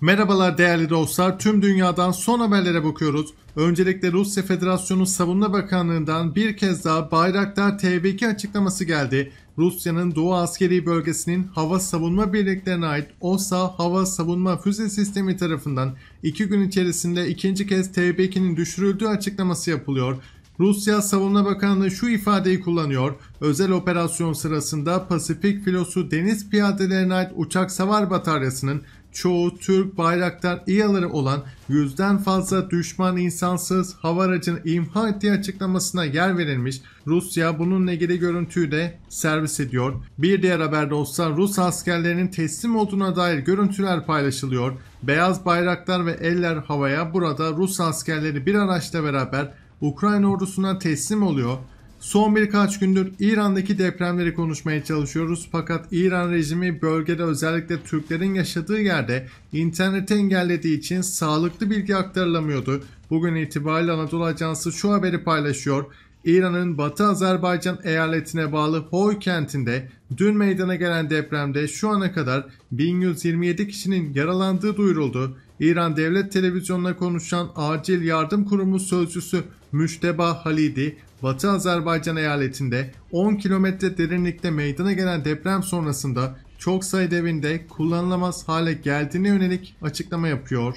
Merhabalar değerli dostlar. Tüm dünyadan son haberlere bakıyoruz. Öncelikle Rusya Federasyonu Savunma Bakanlığı'ndan bir kez daha Bayraktar TB2 açıklaması geldi. Rusya'nın Doğu Askeri Bölgesi'nin hava savunma birliklerine ait OSA hava savunma füze sistemi tarafından iki gün içerisinde ikinci kez TB2'nin düşürüldüğü açıklaması yapılıyor. Rusya Savunma Bakanlığı şu ifadeyi kullanıyor. Özel operasyon sırasında Pasifik filosu deniz piyadelerine ait uçak savar bataryasının çoğu Türk bayraktar İyaları olan yüzden fazla düşman insansız hava aracını imha ettiği açıklamasına yer verilmiş. Rusya bununla ilgili görüntüyü de servis ediyor. Bir diğer haberde olsa Rus askerlerinin teslim olduğuna dair görüntüler paylaşılıyor. Beyaz bayraklar ve eller havaya burada Rus askerleri bir araçla beraber Ukrayna ordusuna teslim oluyor. Son birkaç gündür İran'daki depremleri konuşmaya çalışıyoruz fakat İran rejimi bölgede özellikle Türklerin yaşadığı yerde interneti engellediği için sağlıklı bilgi aktarılamıyordu. Bugün itibariyle Anadolu Ajansı şu haberi paylaşıyor. İran'ın Batı Azerbaycan eyaletine bağlı Hoy kentinde dün meydana gelen depremde şu ana kadar 1127 kişinin yaralandığı duyuruldu. İran Devlet Televizyonu'na konuşan Acil Yardım Kurumu Sözcüsü Müşteba Halidi Batı Azerbaycan eyaletinde 10 kilometre derinlikte meydana gelen deprem sonrasında çok sayıda evinde kullanılamaz hale geldiğine yönelik açıklama yapıyor.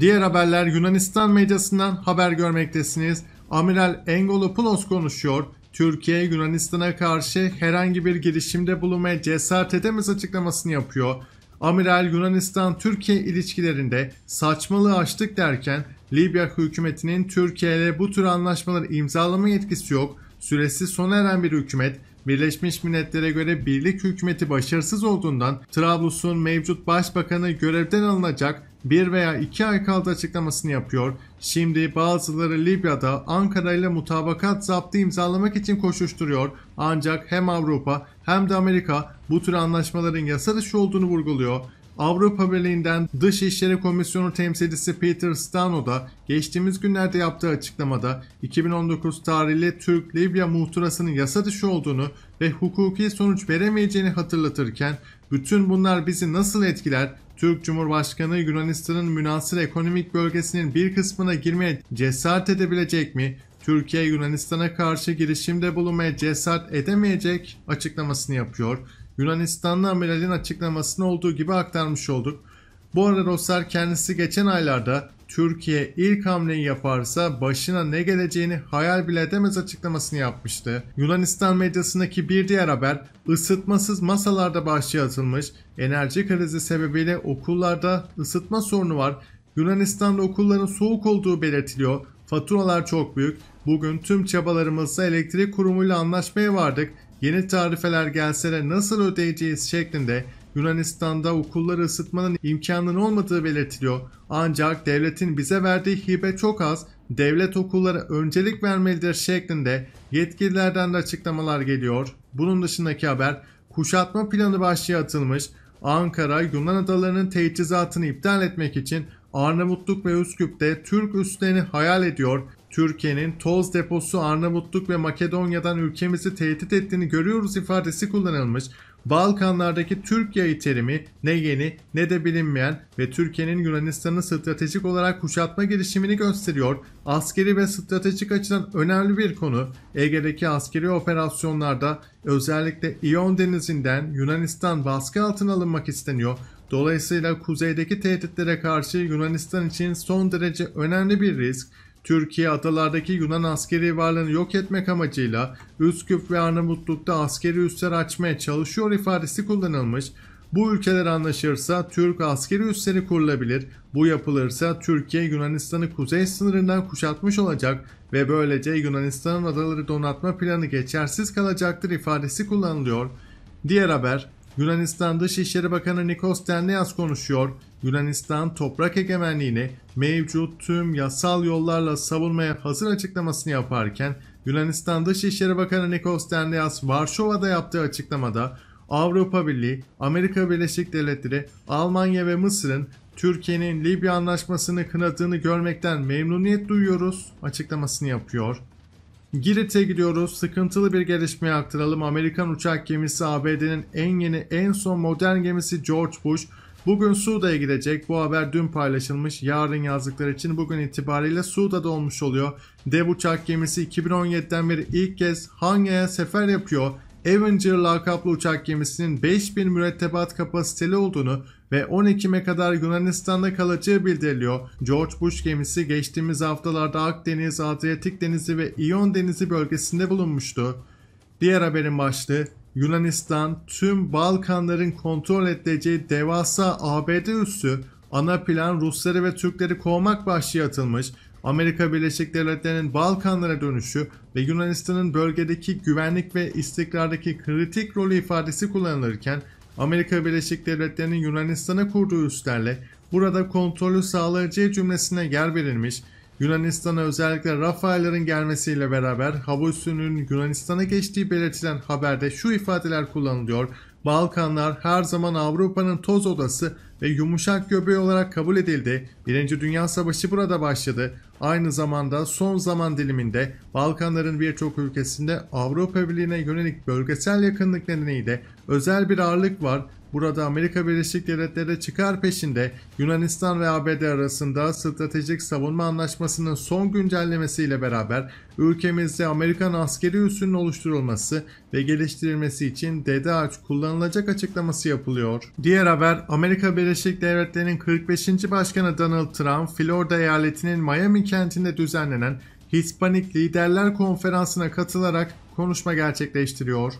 Diğer haberler Yunanistan medyasından haber görmektesiniz. Amiral Engolopoulos konuşuyor. Türkiye Yunanistan'a karşı herhangi bir girişimde bulunmaya cesaret edemez açıklamasını yapıyor. Amiral Yunanistan-Türkiye ilişkilerinde saçmalığı açtık derken Libya hükümetinin Türkiye ile bu tür anlaşmaları imzalama yetkisi yok, süresi sona eren bir hükümet, Birleşmiş Milletler'e göre birlik hükümeti başarısız olduğundan Trablus'un mevcut başbakanı görevden alınacak bir veya iki ay kaldı açıklamasını yapıyor. Şimdi bazıları Libya'da Ankara ile mutabakat zaptı imzalamak için koşuşturuyor. Ancak hem Avrupa hem de Amerika bu tür anlaşmaların yasa dışı olduğunu vurguluyor. Avrupa Birliği'nden Dışişleri Komisyonu temsilcisi Peter Stano da geçtiğimiz günlerde yaptığı açıklamada 2019 tarihli Türk-Libya muhtırasının yasa dışı olduğunu ve hukuki sonuç veremeyeceğini hatırlatırken bütün bunlar bizi nasıl etkiler Türk Cumhurbaşkanı Yunanistan'ın münasır ekonomik bölgesinin bir kısmına girmeye cesaret edebilecek mi? Türkiye Yunanistan'a karşı girişimde bulunmaya cesaret edemeyecek açıklamasını yapıyor. Yunanistanlı amiralin açıklamasını olduğu gibi aktarmış olduk. Bu arada dostlar kendisi geçen aylarda Türkiye ilk hamleyi yaparsa başına ne geleceğini hayal bile edemez açıklamasını yapmıştı. Yunanistan medyasındaki bir diğer haber ısıtmasız masalarda başlığa atılmış. Enerji krizi sebebiyle okullarda ısıtma sorunu var. Yunanistan'da okulların soğuk olduğu belirtiliyor. Faturalar çok büyük. Bugün tüm çabalarımızla elektrik kurumuyla anlaşmaya vardık yeni tarifeler gelse de nasıl ödeyeceğiz şeklinde Yunanistan'da okulları ısıtmanın imkanının olmadığı belirtiliyor. Ancak devletin bize verdiği hibe çok az, devlet okullara öncelik vermelidir şeklinde yetkililerden de açıklamalar geliyor. Bunun dışındaki haber kuşatma planı başlığı atılmış. Ankara Yunan adalarının teçhizatını iptal etmek için Arnavutluk ve Üsküp'te Türk üslerini hayal ediyor. Türkiye'nin toz deposu Arnavutluk ve Makedonya'dan ülkemizi tehdit ettiğini görüyoruz ifadesi kullanılmış. Balkanlardaki Türk yayı terimi ne yeni ne de bilinmeyen ve Türkiye'nin Yunanistan'ı stratejik olarak kuşatma girişimini gösteriyor. Askeri ve stratejik açıdan önemli bir konu. Ege'deki askeri operasyonlarda özellikle İyon Denizi'nden Yunanistan baskı altına alınmak isteniyor. Dolayısıyla kuzeydeki tehditlere karşı Yunanistan için son derece önemli bir risk. Türkiye adalardaki Yunan askeri varlığını yok etmek amacıyla Üsküp ve Arnavutluk'ta askeri üsler açmaya çalışıyor ifadesi kullanılmış. Bu ülkeler anlaşırsa Türk askeri üsleri kurulabilir. Bu yapılırsa Türkiye Yunanistan'ı kuzey sınırından kuşatmış olacak ve böylece Yunanistan'ın adaları donatma planı geçersiz kalacaktır ifadesi kullanılıyor. Diğer haber Yunanistan Dışişleri Bakanı Nikos Denlias konuşuyor. Yunanistan toprak egemenliğini mevcut tüm yasal yollarla savunmaya hazır açıklamasını yaparken Yunanistan Dışişleri Bakanı Nikos Denlias Varşova'da yaptığı açıklamada Avrupa Birliği, Amerika Birleşik Devletleri, Almanya ve Mısır'ın Türkiye'nin Libya anlaşmasını kınadığını görmekten memnuniyet duyuyoruz açıklamasını yapıyor. Girit'e gidiyoruz. Sıkıntılı bir gelişmeye aktaralım. Amerikan uçak gemisi ABD'nin en yeni en son modern gemisi George Bush bugün Suda'ya gidecek. Bu haber dün paylaşılmış. Yarın yazdıkları için bugün itibariyle Suda'da olmuş oluyor. Dev uçak gemisi 2017'den beri ilk kez Hanya'ya sefer yapıyor. Avenger lakaplı uçak gemisinin 5000 mürettebat kapasiteli olduğunu ve 10 Ekim'e kadar Yunanistan'da kalacağı bildiriliyor. George Bush gemisi geçtiğimiz haftalarda Akdeniz, Adriyatik Denizi ve İyon Denizi bölgesinde bulunmuştu. Diğer haberin başlığı Yunanistan tüm Balkanların kontrol edileceği devasa ABD üssü ana plan Rusları ve Türkleri kovmak başlığı atılmış. Amerika Birleşik Devletleri'nin Balkanlara dönüşü ve Yunanistan'ın bölgedeki güvenlik ve istikrardaki kritik rolü ifadesi kullanılırken Amerika Birleşik Devletleri'nin Yunanistan'a kurduğu üslerle burada kontrolü sağlayacağı cümlesine yer verilmiş, Yunanistan'a özellikle Rafael'lerin gelmesiyle beraber hava üssünün Yunanistan'a geçtiği belirtilen haberde şu ifadeler kullanılıyor. Balkanlar her zaman Avrupa'nın toz odası ve yumuşak göbeği olarak kabul edildi. Birinci Dünya Savaşı burada başladı. Aynı zamanda son zaman diliminde Balkanların birçok ülkesinde Avrupa Birliği'ne yönelik bölgesel yakınlık nedeniyle özel bir ağırlık var Burada Amerika Birleşik Devletleri çıkar peşinde Yunanistan ve ABD arasında stratejik savunma anlaşmasının son güncellemesiyle beraber ülkemizde Amerikan askeri üssünün oluşturulması ve geliştirilmesi için dede ağaç kullanılacak açıklaması yapılıyor. Diğer haber Amerika Birleşik Devletleri'nin 45. Başkanı Donald Trump, Florida eyaletinin Miami kentinde düzenlenen Hispanik Liderler Konferansı'na katılarak konuşma gerçekleştiriyor.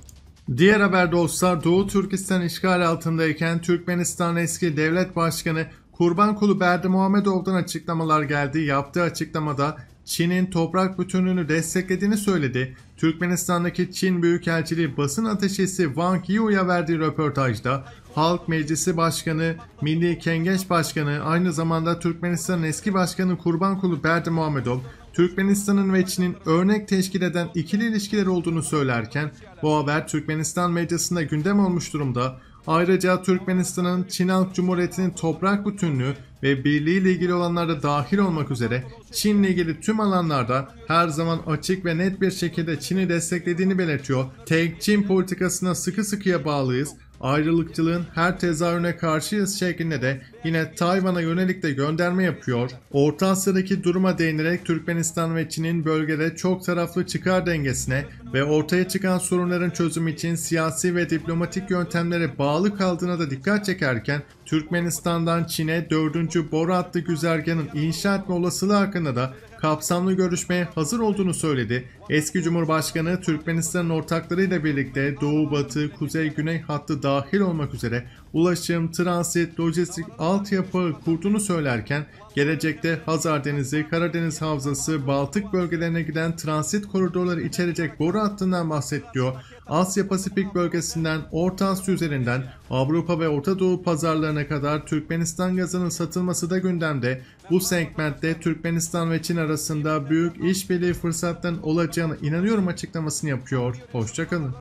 Diğer haber dostlar Doğu Türkistan işgal altındayken Türkmenistan eski devlet başkanı Kurban Kulu Berdi Muhammedov'dan açıklamalar geldi. Yaptığı açıklamada Çin'in toprak bütünlüğünü desteklediğini söyledi. Türkmenistan'daki Çin Büyükelçiliği basın ateşesi Wang Yi'ye verdiği röportajda Halk Meclisi Başkanı, Milli Kengeç Başkanı, aynı zamanda Türkmenistan'ın eski başkanı Kurban Kulu Berdi Muhammedov, Türkmenistan'ın ve Çin'in örnek teşkil eden ikili ilişkiler olduğunu söylerken bu haber Türkmenistan medyasında gündem olmuş durumda. Ayrıca Türkmenistan'ın Çin Halk Cumhuriyeti'nin toprak bütünlüğü ve birliği ile ilgili olanlarda dahil olmak üzere Çin ile ilgili tüm alanlarda her zaman açık ve net bir şekilde Çin'i desteklediğini belirtiyor. Tek Çin politikasına sıkı sıkıya bağlıyız ayrılıkçılığın her tezahürüne karşıyız şeklinde de yine Tayvan'a yönelik de gönderme yapıyor. Orta Asya'daki duruma değinerek Türkmenistan ve Çin'in bölgede çok taraflı çıkar dengesine ve ortaya çıkan sorunların çözümü için siyasi ve diplomatik yöntemlere bağlı kaldığına da dikkat çekerken Türkmenistan'dan Çin'e 4. boru hattı güzergahının inşa etme olasılığı hakkında da kapsamlı görüşmeye hazır olduğunu söyledi Eski Cumhurbaşkanı Türkmenistan'ın ortaklarıyla birlikte Doğu, Batı, Kuzey, Güney hattı dahil olmak üzere ulaşım, transit, lojistik altyapı kurduğunu söylerken gelecekte Hazar Denizi, Karadeniz Havzası, Baltık bölgelerine giden transit koridorları içerecek boru hattından bahsediyor. Asya Pasifik bölgesinden Orta Asya üzerinden Avrupa ve Orta Doğu pazarlarına kadar Türkmenistan gazının satılması da gündemde. Bu segmentte Türkmenistan ve Çin arasında büyük işbirliği fırsatlarının olacağı Sebastian'a inanıyorum açıklamasını yapıyor. Hoşçakalın.